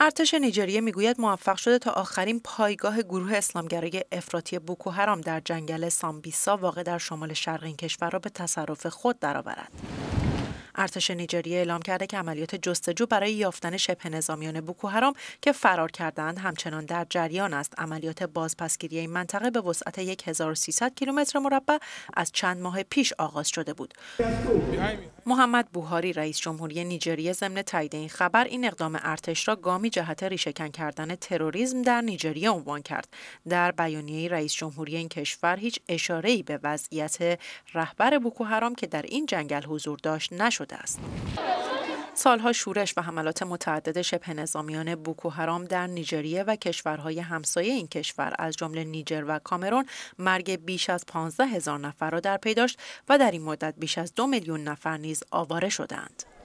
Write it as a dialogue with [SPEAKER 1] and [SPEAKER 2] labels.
[SPEAKER 1] ارتش نیجریه میگوید موفق شده تا آخرین پایگاه گروه اسلامگرای افراطی بوکو در جنگل سامبیسا واقع در شمال شرق این کشور را به تصرف خود درآورد. ارتش نیجریه اعلام کرده که عملیات جستجو برای یافتن شبه نظامیان بوکو که فرار کردند همچنان در جریان است عملیات بازپسگیری این منطقه به وسعت 1300 کیلومتر مربع از چند ماه پیش آغاز شده بود محمد بوهاری رئیس جمهوری نیجریه ضمن تایید این خبر این اقدام ارتش را گامی جهت ریشهکن کردن تروریسم در نیجریه عنوان کرد در بیانیه رئیس جمهوری این کشور هیچ اشاره ای به وضعیت رهبر بوکو حرام که در این جنگل حضور داشت نشده است سالها شورش و حملات متعدد شبه نظامیان بوکو حرام در نیجریه و کشورهای همسایه این کشور از جمله نیجر و کامرون مرگ بیش از 15 هزار نفر را در پی داشت و در این مدت بیش از دو میلیون نفر نیز آواره شدند.